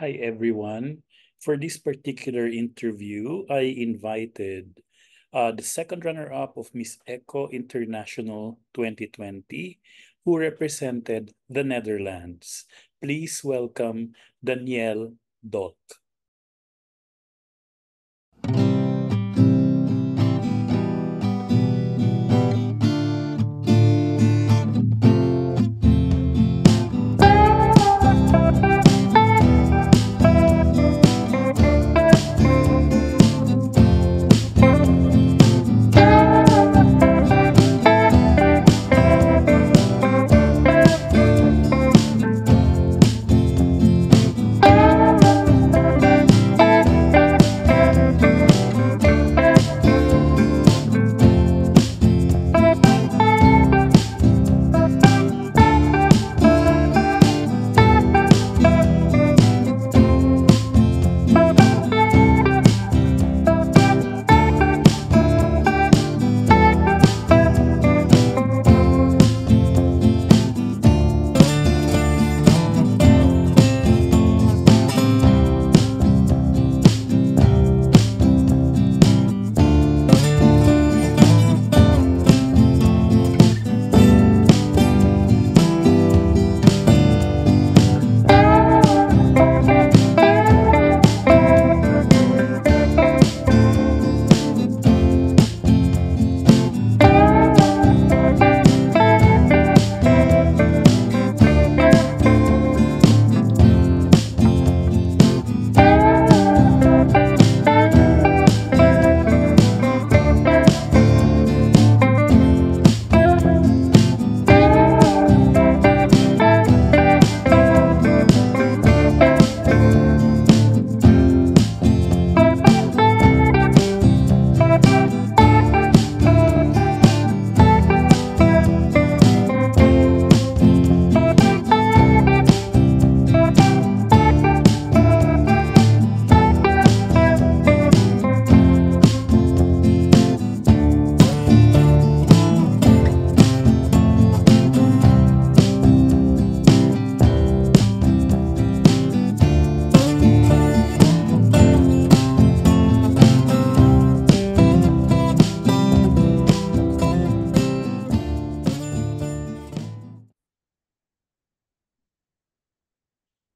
Hi, everyone. For this particular interview, I invited uh, the second runner up of Miss Eco International 2020, who represented the Netherlands. Please welcome Danielle Dolk.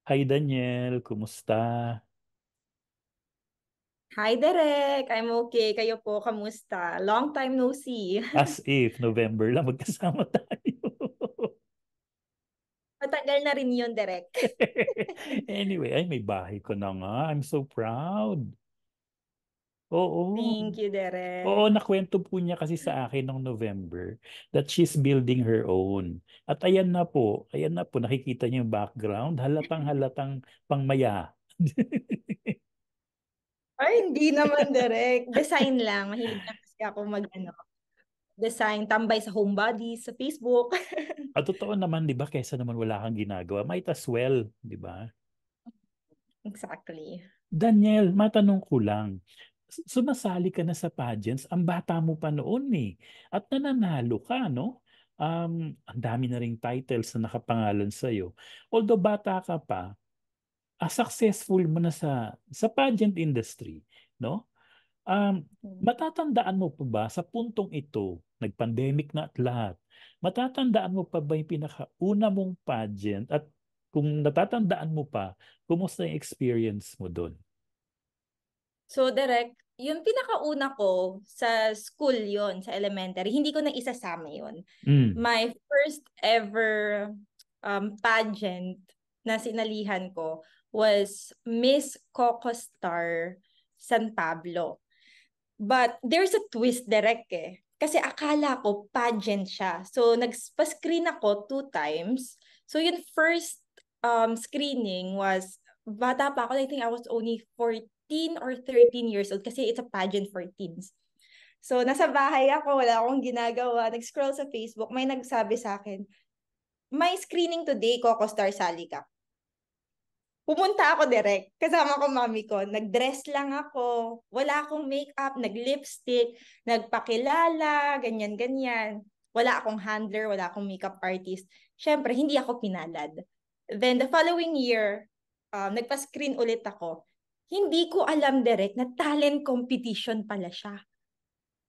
Hi Daniel, kumusta? Hi, Derek! I'm okay. Kayo po, kamusta? Long time no see. As if November lang magkasama tayo. Matagal na rin 'yon, Derek. anyway, ay may bahay ko na nga. I'm so proud. Oo. Thank you, Derek. Oo, nakwento po niya kasi sa akin nung November that she's building her own. At ayan na po, ayan na po, nakikita niyo yung background, halatang halatang pangmaya. Ay, hindi naman, Derek. Design lang. Mahilig na kasi ako mag, ano, design, tambay sa homebody, sa Facebook. At ah, totoo naman, di ba, kaysa naman wala kang ginagawa, might as well, di ba? Exactly. Daniel, matanong ko lang sumasali ka na sa pageants, ang bata mo pa noon eh. At nananalo ka, no? Um, ang dami na ring titles na nakapangalan sa iyo. Although bata ka pa, uh, successful mo na sa, sa pageant industry, no? Um, hmm. matatandaan mo pa ba sa puntong ito, nag-pandemic na at lahat, matatandaan mo pa ba yung pinakauna mong pageant at kung natatandaan mo pa, kumusta yung experience mo doon? So, Derek, yung pinakauna ko sa school yon sa elementary, hindi ko na isasama yon mm. My first ever um, pageant na sinalihan ko was Miss Coco Star San Pablo. But there's a twist Derek, eh. Kasi akala ko pageant siya. So nagpa-screen ako two times. So yung first um, screening was, bata pa ako, I think I was only 14 15 or 13 years old kasi it's a pageant for teens. So, nasa bahay ako, wala akong ginagawa, nag-scroll sa Facebook, may nagsabi sa akin, may screening today, Coco Star Sally Cup. Pumunta ako direct, kasama ko mami ko, nag-dress lang ako, wala akong makeup, nag-lipstick, nagpakilala, ganyan-ganyan. Wala akong handler, wala akong makeup artist. Siyempre, hindi ako pinalad. Then the following year, um, nagpa-screen ulit ako hindi ko alam direct na talent competition pala siya.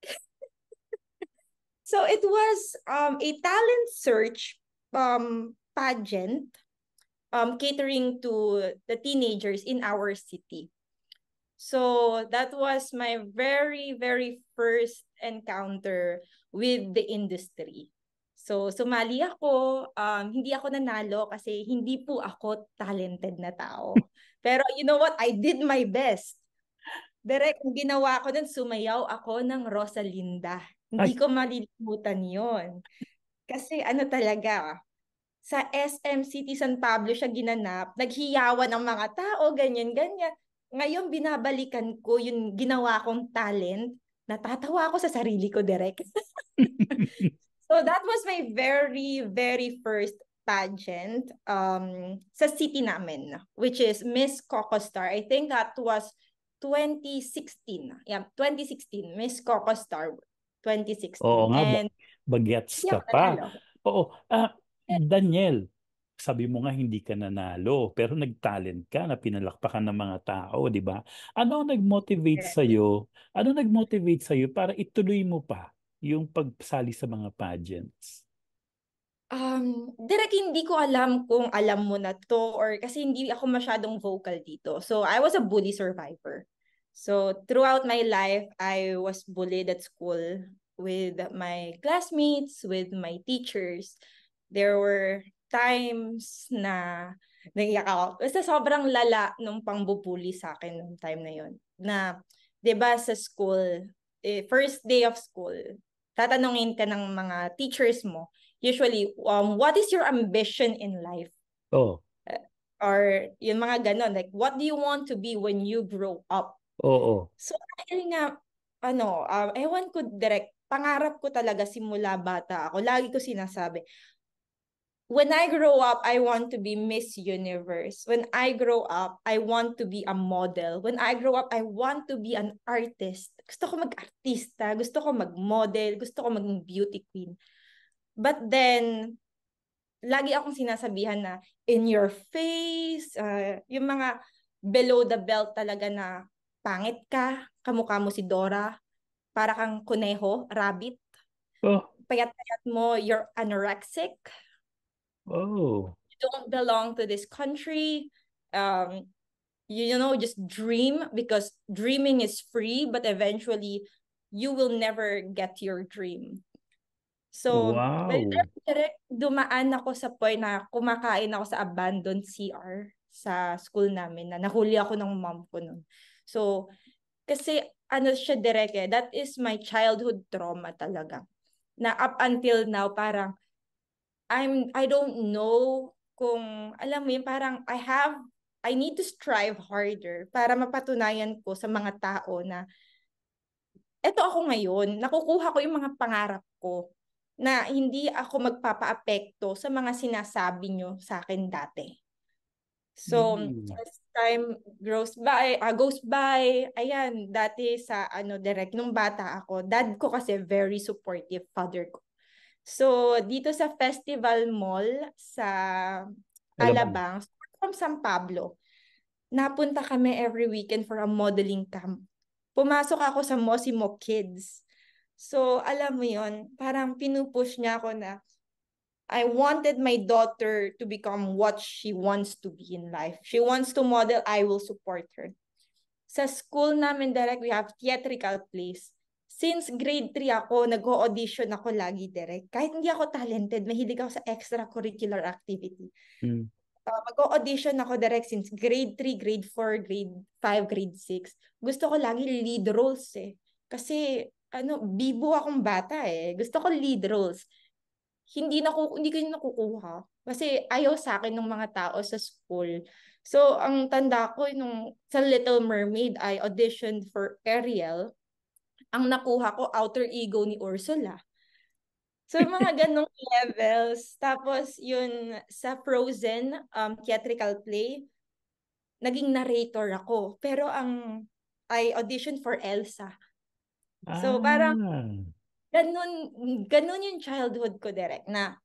so it was um, a talent search um, pageant um, catering to the teenagers in our city. So that was my very, very first encounter with the industry. So, sumali ako. Um, hindi ako nanalo kasi hindi po ako talented na tao. Pero you know what? I did my best. Direk, ang ginawa ko nun, sumayaw ako ng Rosalinda. Hindi ko malilimutan yon Kasi ano talaga, sa SM City San Pablo siya ginanap, naghiyawan ang mga tao, ganyan, ganyan. Ngayon, binabalikan ko yung ginawa kong talent, natatawa ako sa sarili ko, Direk. So that was my very, very first pageant um, sa city namin, which is Miss Coco Star. I think that was 2016. Yeah, 2016. Miss Coco Star 2016. Oo nga, And, bagets ka pa. Nanalo. Oo. Ah, Daniel, sabi mo nga hindi ka nanalo, pero nag-talent ka na pinalakpakan ng mga tao, di ba? Ano ang nag-motivate yeah. sa'yo? Ano nag-motivate sa'yo para ituloy mo pa yung pagsali sa mga pageants? Um, Derek, hindi ko alam kung alam mo na to or kasi hindi ako masyadong vocal dito. So, I was a bully survivor. So, throughout my life, I was bullied at school with my classmates, with my teachers. There were times na nangiyak ako. Basta sobrang lala nung pangbubuli sa akin nung time na yon. Na, 'di ba sa school, eh, first day of school, tatanungin ka ng mga teachers mo, usually, um, what is your ambition in life? Oh. Uh, or yung mga ganon, like, what do you want to be when you grow up? Oo. Oh, oh. So, dahil nga, ano, um, ewan ko direct, pangarap ko talaga simula bata ako. Lagi ko sinasabi, when I grow up, I want to be Miss Universe. When I grow up, I want to be a model. When I grow up, I want to be an artist. Gusto ko mag-artista, gusto ko mag-model, gusto ko maging beauty queen. But then, lagi akong sinasabihan na in your face, uh, yung mga below the belt talaga na pangit ka, kamukha mo si Dora, para kang kuneho, rabbit. Oh. Payat-payat mo, you're anorexic Oh. You don't belong to this country. Um, you, you know, just dream because dreaming is free, but eventually you will never get your dream. So, wow. direct dumaan ako sa point na kumakain ako sa abandoned CR sa school namin na nahuli ako ng mom ko noon. So, kasi ano siya direct eh, that is my childhood trauma talaga. Na up until now, parang I'm I don't know kung alam mo yun parang I have I need to strive harder para mapatunayan ko sa mga tao na eto ako ngayon, nakukuha ko yung mga pangarap ko na hindi ako magpapaapekto sa mga sinasabi nyo sa akin dati. So, mm. as time grows by, uh, goes by, ayan, dati sa ano direct nung bata ako, dad ko kasi very supportive father ko. So, dito sa Festival Mall sa Alabang, from San Pablo, napunta kami every weekend for a modeling camp. Pumasok ako sa Mosimo Kids. So, alam mo yon parang pinupush niya ako na I wanted my daughter to become what she wants to be in life. She wants to model, I will support her. Sa school namin direct, we have theatrical place since grade 3 ako, nag-audition ako lagi, direct. Kahit hindi ako talented, mahilig ako sa extracurricular activity. Mm. Uh, mag-audition ako direct since grade 3, grade 4, grade 5, grade 6. Gusto ko lagi lead roles eh. Kasi ano, bibo akong bata eh. Gusto ko lead roles. Hindi na hindi ko nakukuha kasi ayaw sa akin ng mga tao sa school. So ang tanda ko nung sa Little Mermaid, I auditioned for Ariel ang nakuha ko, outer ego ni Ursula. So, mga ganong levels. Tapos, yun, sa Frozen um, theatrical play, naging narrator ako. Pero ang, I audition for Elsa. So, ah. parang, ganun, ganun yung childhood ko, direct, na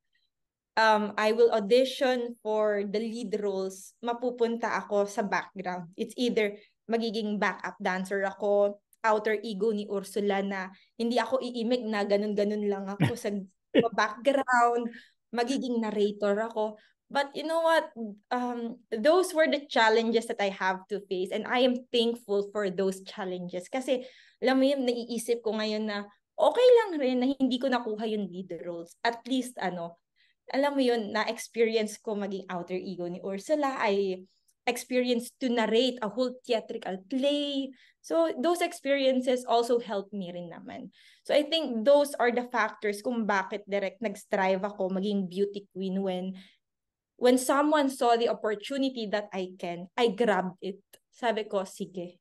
um, I will audition for the lead roles, mapupunta ako sa background. It's either magiging backup dancer ako, outer ego ni Ursula na hindi ako iimig na ganun-ganun lang ako sa background, magiging narrator ako. But you know what? Um, those were the challenges that I have to face. And I am thankful for those challenges. Kasi, alam mo yun, naiisip ko ngayon na okay lang rin na hindi ko nakuha yung lead roles. At least, ano, alam mo yun, na-experience ko maging outer ego ni Ursula. I experience to narrate a whole theatrical play. So those experiences also helped me rin naman. So I think those are the factors kung bakit direct nag-strive ako maging beauty queen when when someone saw the opportunity that I can, I grabbed it. Sabi ko, sige,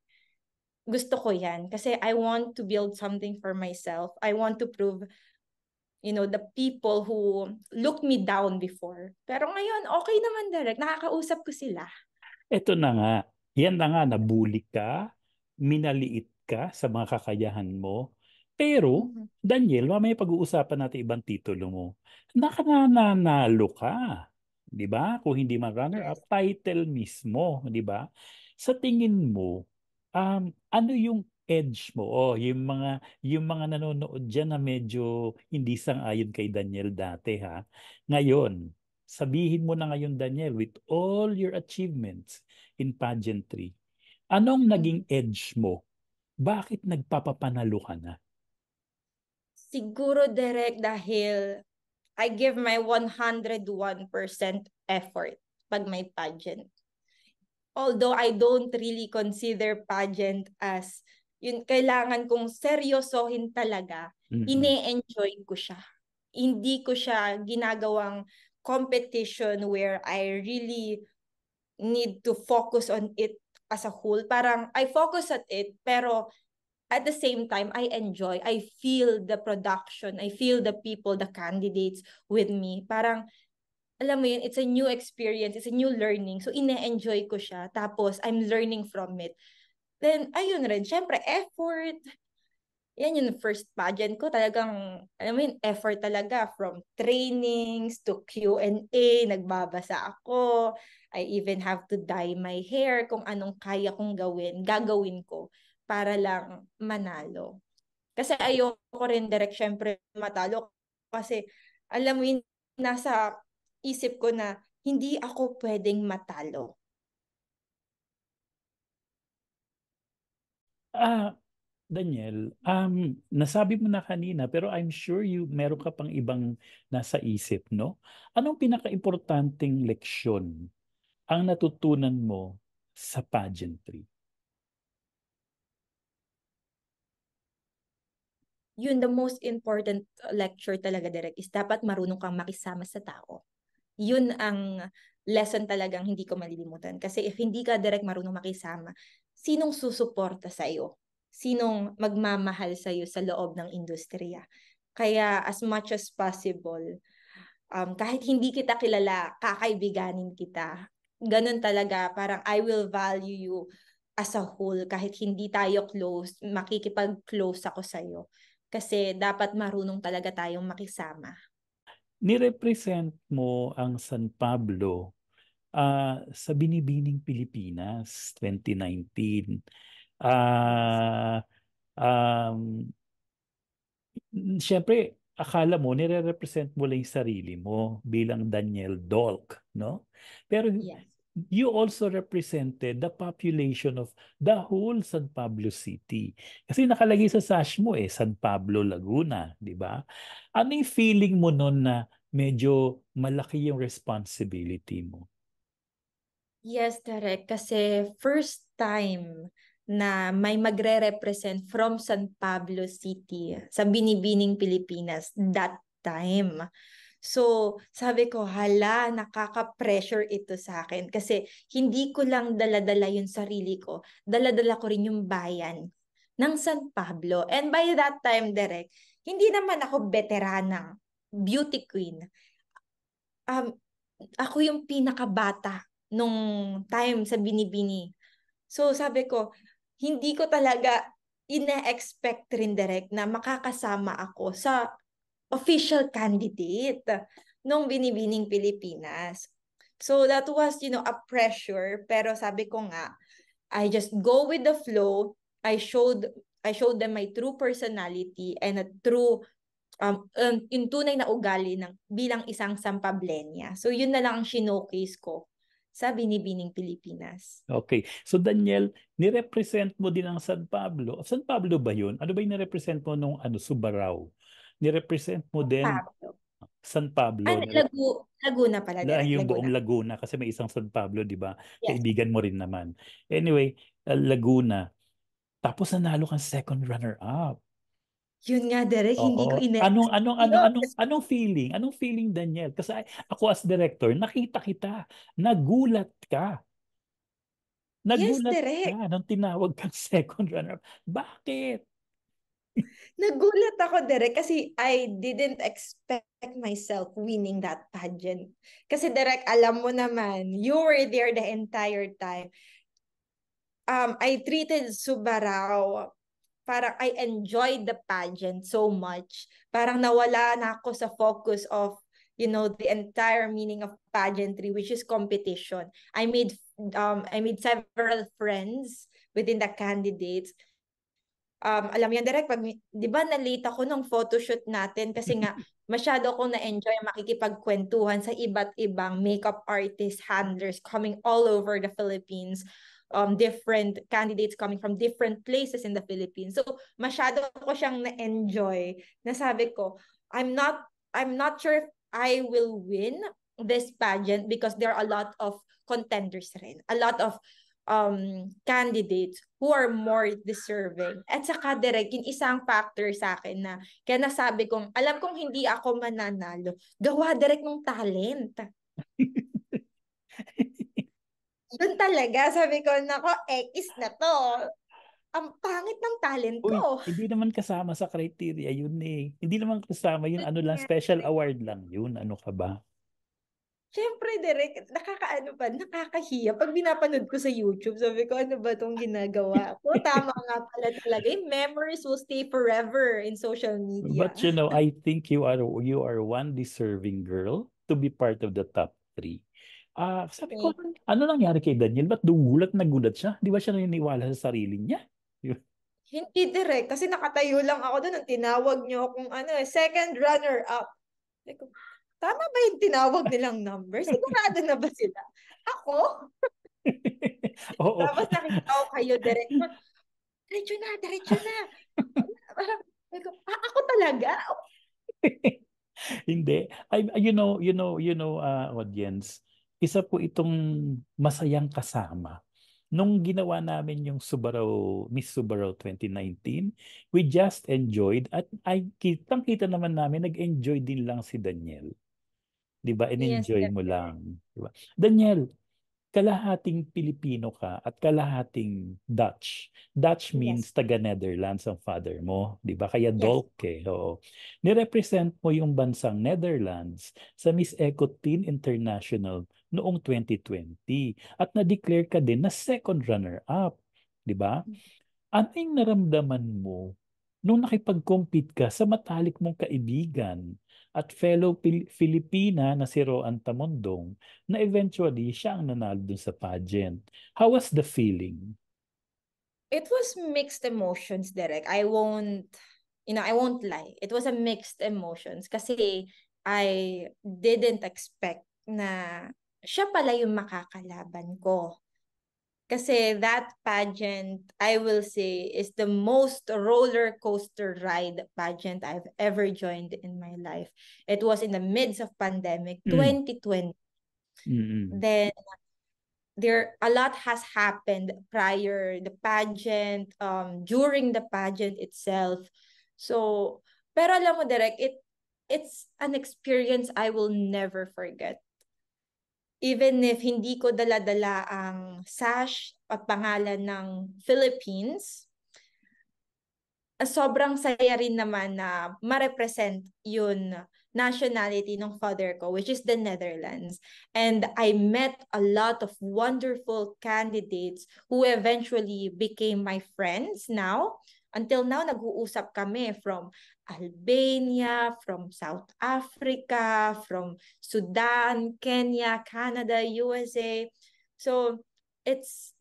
gusto ko yan. Kasi I want to build something for myself. I want to prove you know, the people who looked me down before. Pero ngayon, okay naman direct. Nakakausap ko sila. Ito na nga, yan na nga, nabuli ka, minaliit ka sa mga kakayahan mo. Pero, mm-hmm. Daniel, mamaya pag-uusapan natin ibang titulo mo. Nakananalo ka. 'di ba? Kung hindi man runner up title mismo, 'di ba? Sa tingin mo, um ano yung edge mo? Oh, yung mga yung mga nanonood diyan na medyo hindi sang-ayon kay Daniel dati ha. Ngayon, Sabihin mo na ngayon, Daniel, with all your achievements in pageantry, anong mm. naging edge mo? Bakit nagpapapanalo ka na? Siguro, direct dahil I give my 101% effort pag may pageant. Although I don't really consider pageant as yun kailangan kong seryosohin talaga. Mm-hmm. Ine-enjoy ko siya. Hindi ko siya ginagawang competition where I really need to focus on it as a whole. Parang I focus at it pero at the same time I enjoy, I feel the production, I feel the people, the candidates with me. Parang alam mo yun, it's a new experience, it's a new learning. So, ine-enjoy ko siya. Tapos, I'm learning from it. Then, ayun rin, syempre, effort, yan yung first pageant ko talagang, alam mo yun, effort talaga from trainings to Q&A, nagbabasa ako, I even have to dye my hair, kung anong kaya kong gawin, gagawin ko para lang manalo. Kasi ayoko rin direct syempre matalo kasi alam mo yun, nasa isip ko na hindi ako pwedeng matalo. Ah, Daniel, um, nasabi mo na kanina pero I'm sure you meron ka pang ibang nasa isip, no? Anong pinakaimportanteng leksyon ang natutunan mo sa pageantry? Yun, the most important uh, lecture talaga, Derek, is dapat marunong kang makisama sa tao. Yun ang lesson talagang hindi ko malilimutan. Kasi if hindi ka direct marunong makisama, sinong susuporta sa iyo? sinong magmamahal sa iyo sa loob ng industriya. Kaya as much as possible, um, kahit hindi kita kilala, kakaibiganin kita. Ganun talaga, parang I will value you as a whole. Kahit hindi tayo close, makikipag-close ako sa iyo. Kasi dapat marunong talaga tayong makisama. Nirepresent mo ang San Pablo uh, sa Binibining Pilipinas 2019 uh, um, syempre, akala mo, nire-represent mo lang yung sarili mo bilang Daniel Dolk, no? Pero yes. you also represented the population of the whole San Pablo City. Kasi nakalagay sa sash mo eh, San Pablo, Laguna, di ba? Ano yung feeling mo noon na medyo malaki yung responsibility mo? Yes, Derek. Kasi first time na may magre-represent from San Pablo City sa binibining Pilipinas that time. So, sabi ko, hala, nakaka-pressure ito sa akin kasi hindi ko lang daladala yung sarili ko, daladala ko rin yung bayan ng San Pablo. And by that time, Derek, hindi naman ako veteranang beauty queen. Um, ako yung pinakabata nung time sa Binibini. So sabi ko, hindi ko talaga ina-expect rin direct na makakasama ako sa official candidate nung Binibining Pilipinas. So that was, you know, a pressure. Pero sabi ko nga, I just go with the flow. I showed I showed them my true personality and a true um, um yung tunay na ugali ng bilang isang Sampablenya. So yun na lang ang showcase ko sa binibining Pilipinas. Okay. So Daniel, nirepresent mo din ang San Pablo. San Pablo ba yun? Ano ba yung nirepresent mo nung ano, Subarao? Nirepresent mo din Pablo. San Pablo. Ano, Lagu, Laguna pala. Din. Yung Laguna. buong Laguna kasi may isang San Pablo, di ba? Yes. Kaibigan mo rin naman. Anyway, uh, Laguna. Tapos nanalo kang second runner-up. Yun nga, Derek, Oo. hindi ko ina- Anong, anong, anong, anong, anong feeling? Anong feeling, Daniel? Kasi ako as director, nakita kita. Nagulat ka. Nagulat yes, Derek. ka nung tinawag kang second runner-up. Bakit? Nagulat ako, Derek, kasi I didn't expect myself winning that pageant. Kasi, Derek, alam mo naman, you were there the entire time. Um, I treated Subarao parang I enjoyed the pageant so much. Parang nawala na ako sa focus of, you know, the entire meaning of pageantry, which is competition. I made, um, I made several friends within the candidates. Um, alam mo yan, direct, pag, di ba nalita ko nung photoshoot natin kasi nga, masyado akong na-enjoy makikipagkwentuhan sa iba't ibang makeup artists, handlers coming all over the Philippines um, different candidates coming from different places in the Philippines. So, masyado ko siyang na-enjoy. Nasabi ko, I'm not, I'm not sure if I will win this pageant because there are a lot of contenders rin. A lot of um, candidates who are more deserving. At saka direct, yung isang factor sa akin na kaya nasabi kong, alam kong hindi ako mananalo, gawa direct ng talent. Doon talaga, sabi ko, nako, X na to. Ang pangit ng talent ko. Uy, hindi naman kasama sa criteria yun eh. Hindi naman kasama yun, ano lang, special award lang yun. Ano ka ba? Siyempre, direct, nakakaano pa, nakakahiya. Pag binapanood ko sa YouTube, sabi ko, ano ba itong ginagawa ko? Tama nga pala talaga. Yung eh. memories will stay forever in social media. But you know, I think you are you are one deserving girl to be part of the top three. Ah, sabi ko, ano nangyari kay Daniel? Ba't dumulat na gulat siya? Di ba siya naniniwala sa sarili niya? Hindi direct. Kasi nakatayo lang ako doon. Ang tinawag niyo akong ano, eh, second runner up. Ko, Tama ba yung tinawag nilang number? Sigurado na ba sila? Ako? Oo. Tapos nakita ko kayo direct. Diretso na, diretso na. Parang, ah, ako talaga? Hindi. I, you know, you know, you know, uh, audience, isa po itong masayang kasama. Nung ginawa namin yung Subaru, Miss Subaru 2019, we just enjoyed at ay kitang-kita naman namin nag-enjoy din lang si Daniel. 'Di ba? In-enjoy yes, mo lang, 'di ba? Daniel, kalahating Pilipino ka at kalahating Dutch. Dutch means yes. taga Netherlands ang father mo, 'di ba? Kaya yes. Dolke. Oo. Ni-represent mo yung bansang Netherlands sa Miss Eco Teen International noong 2020 at na-declare ka din na second runner up, 'di ba? Mm. Ano yung naramdaman mo nung nakipag-compete ka sa matalik mong kaibigan at fellow Pil- Filipina na si Roan Tamondong na eventually siya ang nanalo dun sa pageant. How was the feeling? It was mixed emotions, Derek. I won't, you know, I won't lie. It was a mixed emotions kasi I didn't expect na siya pala yung makakalaban ko. Kasi that pageant, I will say, is the most roller coaster ride pageant I've ever joined in my life. It was in the midst of pandemic, mm. 2020. Mm-hmm. Then there a lot has happened prior the pageant, um, during the pageant itself. So, pero alam mo direct, it it's an experience I will never forget. even if hindi ko dala-dala ang sash at pangalan ng Philippines, sobrang saya rin naman na ma-represent yun nationality ng father ko, which is the Netherlands. And I met a lot of wonderful candidates who eventually became my friends now. Until now, nag-uusap kami from Albania, from South Africa, from Sudan, Kenya, Canada, USA. So it's,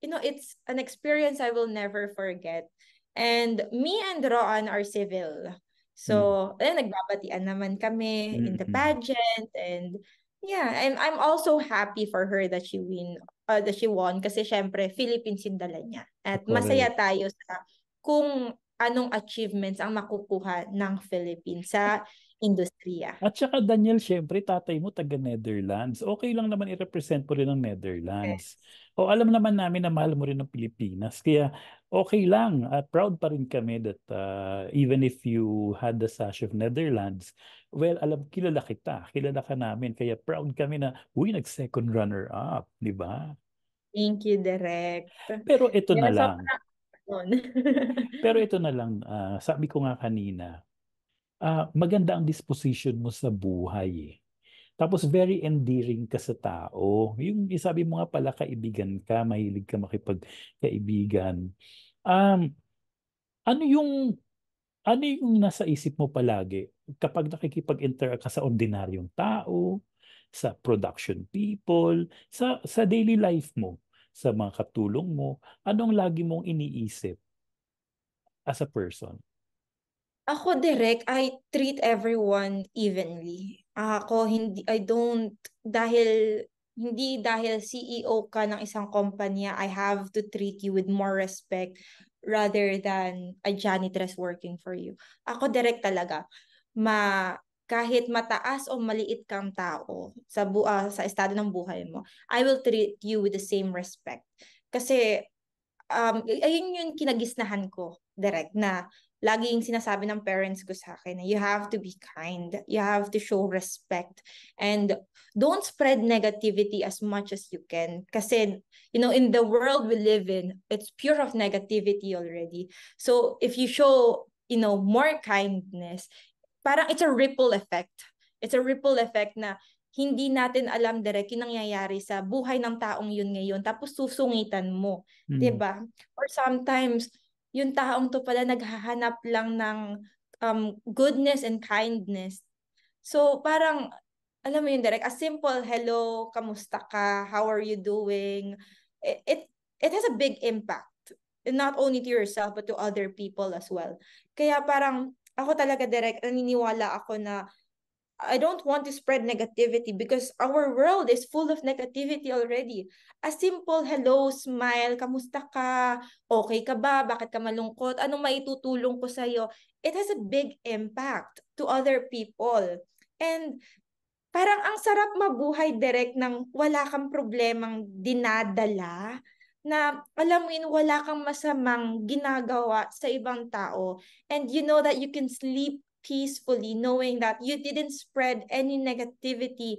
you know, it's an experience I will never forget. And me and Roan are civil. So, mm. ayun, nagbabatian naman kami mm-hmm. in the hmm. pageant and yeah, and I'm also happy for her that she win uh, that she won kasi syempre Philippines yung dala niya. At okay. masaya tayo sa kung anong achievements ang makukuha ng Philippines sa industriya. At saka Daniel, syempre tatay mo taga Netherlands. Okay lang naman i-represent mo rin ang Netherlands. Yes. O alam naman namin na mahal mo rin ang Pilipinas. Kaya okay lang. Uh, proud pa rin kami that uh, even if you had the sash of Netherlands, well, alam, kilala kita. Kilala ka namin. Kaya proud kami na, uy, nag-second runner-up. Di ba? Thank you, Direct. Pero ito Kaya na lang. Sobrang pero ito na lang, uh, sabi ko nga kanina, uh, maganda ang disposition mo sa buhay eh. Tapos very endearing ka sa tao. Yung sabi mo nga pala, kaibigan ka, mahilig ka makipagkaibigan. Um, ano yung ano yung nasa isip mo palagi kapag nakikipag-interact ka sa ordinaryong tao, sa production people, sa sa daily life mo? sa mga katulong mo? Anong lagi mong iniisip as a person? Ako direct, I treat everyone evenly. Ako hindi I don't dahil hindi dahil CEO ka ng isang kumpanya, I have to treat you with more respect rather than a janitress working for you. Ako direct talaga. Ma kahit mataas o maliit kang tao sa bu- uh, sa estado ng buhay mo, I will treat you with the same respect. Kasi um ayun yung kinagisnahan ko direct na laging sinasabi ng parents ko sa akin na you have to be kind, you have to show respect and don't spread negativity as much as you can kasi you know in the world we live in it's pure of negativity already. So if you show you know more kindness parang it's a ripple effect. It's a ripple effect na hindi natin alam direct yung nangyayari sa buhay ng taong yun ngayon tapos susungitan mo, mm-hmm. 'di ba? Or sometimes yung taong to pala naghahanap lang ng um, goodness and kindness. So parang alam mo yun direct, a simple hello, kamusta ka, how are you doing? It it, it has a big impact not only to yourself but to other people as well. Kaya parang ako talaga direct, naniniwala ako na I don't want to spread negativity because our world is full of negativity already. A simple hello, smile, kamusta ka, okay ka ba, bakit ka malungkot, anong maitutulong ko sa'yo, it has a big impact to other people. And parang ang sarap mabuhay direct ng wala kang problemang dinadala na alam mo yun, wala kang masamang ginagawa sa ibang tao and you know that you can sleep peacefully knowing that you didn't spread any negativity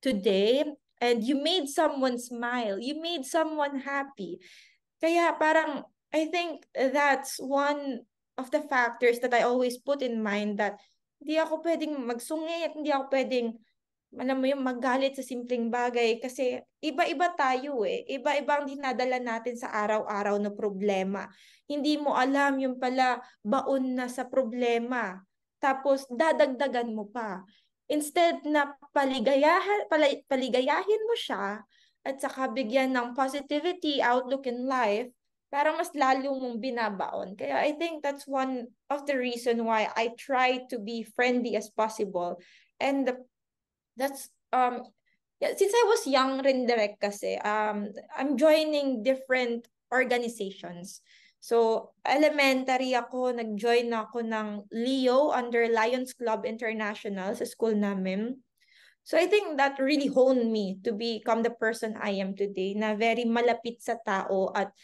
today and you made someone smile, you made someone happy. Kaya parang I think that's one of the factors that I always put in mind that hindi ako pwedeng magsungit, hindi ako pwedeng alam mo yung maggalit sa simpleng bagay kasi iba-iba tayo eh. iba ibang dinadala natin sa araw-araw na problema. Hindi mo alam yung pala baon na sa problema. Tapos dadagdagan mo pa. Instead na paligayahan, paligayahin mo siya at saka bigyan ng positivity outlook in life, parang mas lalo mong binabaon. Kaya I think that's one of the reason why I try to be friendly as possible. And the that's um yeah, since I was young rin direct kasi, um, I'm joining different organizations. So, elementary ako, nag-join ako ng LEO under Lions Club International sa school namin. So, I think that really honed me to become the person I am today na very malapit sa tao at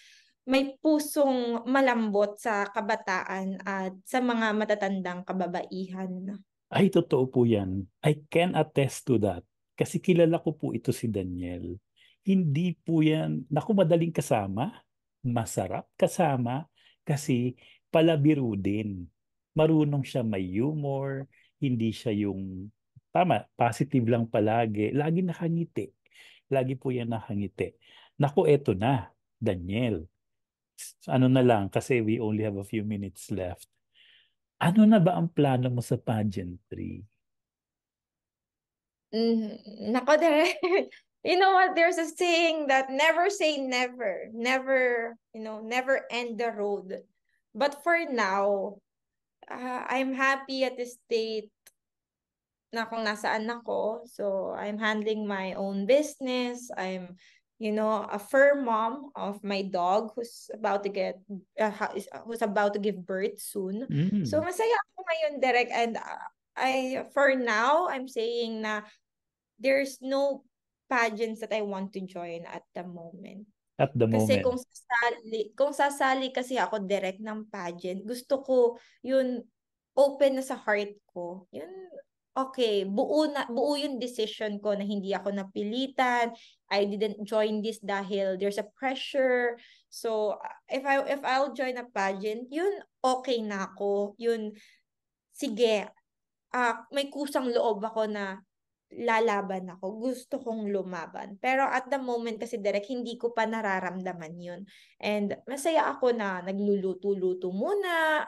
may pusong malambot sa kabataan at sa mga matatandang kababaihan. Ay, totoo po yan. I can attest to that. Kasi kilala ko po ito si Daniel. Hindi po yan, naku madaling kasama, masarap kasama, kasi palabiro din. Marunong siya may humor, hindi siya yung, tama, positive lang palagi. Lagi nakangiti. Lagi po yan nakangiti. Naku, eto na, Daniel. Ano na lang, kasi we only have a few minutes left ano na ba ang plano mo sa pageantry? Mm, nako direk. You know what? There's a saying that never say never. Never, you know, never end the road. But for now, uh, I'm happy at this state na kung nasaan ako. So, I'm handling my own business. I'm you know, a fur mom of my dog who's about to get uh, uh who's about to give birth soon. Mm. So masaya ako ngayon direct and uh, I for now I'm saying na there's no pageants that I want to join at the moment. At the moment. Kasi kung sasali, kung sasali kasi ako direct ng pageant, gusto ko yun open na sa heart ko. Yun okay, buo, na, buo yung decision ko na hindi ako napilitan, I didn't join this dahil there's a pressure. So, if I if I'll join a pageant, yun okay na ako. Yun sige. Uh, may kusang loob ako na lalaban ako. Gusto kong lumaban. Pero at the moment kasi direct, hindi ko pa nararamdaman yun. And masaya ako na nagluluto-luto muna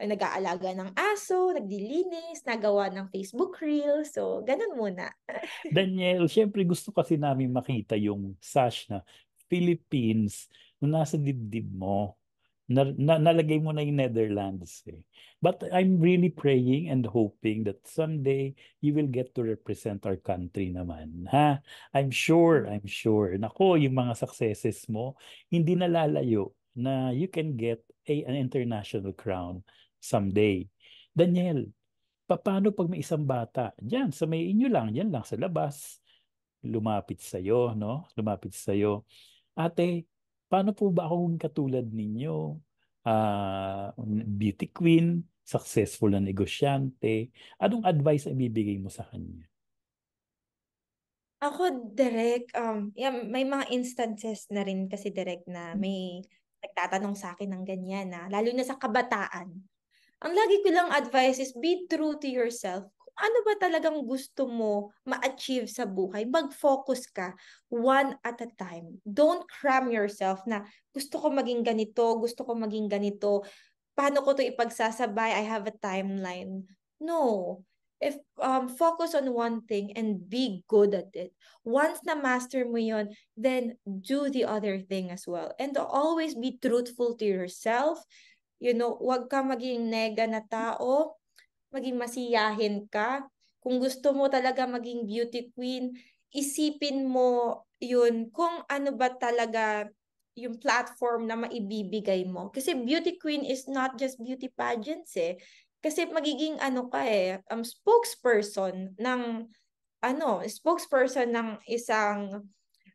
nag-aalaga ng aso, nagdilinis, nagawa ng Facebook reel. So, ganun muna. Daniel, syempre gusto kasi namin makita yung sash na Philippines na nasa dibdib mo. Na, na, nalagay mo na yung Netherlands. Eh. But I'm really praying and hoping that someday you will get to represent our country naman. Ha? I'm sure, I'm sure. Nako, yung mga successes mo, hindi nalalayo na you can get a, an international crown someday. Daniel, paano pag may isang bata? Diyan, sa may inyo lang, diyan lang sa labas. Lumapit sa iyo, no? Lumapit sa iyo. Ate, paano po ba akong katulad ninyo? Uh, beauty queen, successful na negosyante. Anong advice ang ibibigay mo sa kanya? Ako, direct, um, yeah, may mga instances na rin kasi direct na hmm. may nagtatanong sa akin ng ganyan na, lalo na sa kabataan ang lagi ko lang advice is be true to yourself. Kung ano ba talagang gusto mo ma-achieve sa buhay? Mag-focus ka one at a time. Don't cram yourself na gusto ko maging ganito, gusto ko maging ganito. Paano ko to ipagsasabay? I have a timeline. No if um, focus on one thing and be good at it. Once na master mo yon, then do the other thing as well. And always be truthful to yourself, You know, huwag ka maging nega na tao, maging masiyahin ka. Kung gusto mo talaga maging beauty queen, isipin mo yun kung ano ba talaga yung platform na maibibigay mo. Kasi beauty queen is not just beauty pageants eh. Kasi magiging ano ka eh, um, spokesperson ng, ano, spokesperson ng isang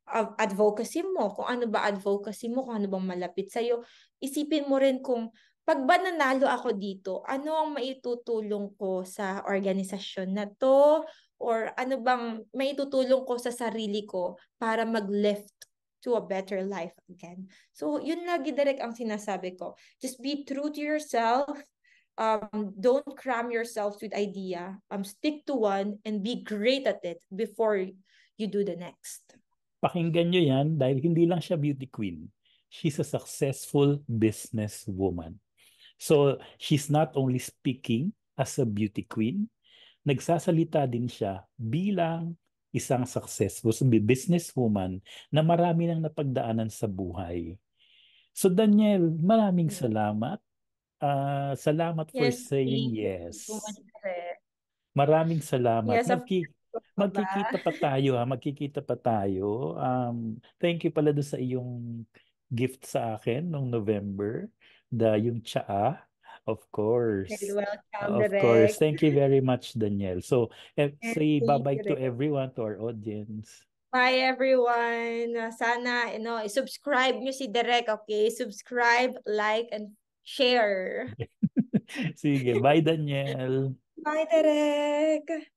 uh, advocacy mo. Kung ano ba advocacy mo, kung ano bang malapit sa'yo. Isipin mo rin kung pag ba nanalo ako dito, ano ang maitutulong ko sa organisasyon na to? Or ano bang maitutulong ko sa sarili ko para mag-lift to a better life again? So, yun lagi direct ang sinasabi ko. Just be true to yourself. Um, don't cram yourself with idea. Um, stick to one and be great at it before you do the next. Pakinggan nyo yan dahil hindi lang siya beauty queen. She's a successful businesswoman. So, she's not only speaking as a beauty queen, nagsasalita din siya bilang isang successful businesswoman na marami nang napagdaanan sa buhay. So Daniel, maraming salamat. Uh, salamat yes, for saying yes. Maraming salamat. Yes, Magki- magkikita pa tayo ha, magkikita pa tayo. Um, thank you pala doon sa iyong gift sa akin noong November the yung chaa Of course. You're welcome, Of Derek. course. Thank you very much, Danielle. So, eh, and say bye-bye to everyone, to our audience. Bye everyone. Uh, sana you know, subscribe nyo si Derek, okay? Subscribe, like and share. Sige, bye Daniel. Bye Derek.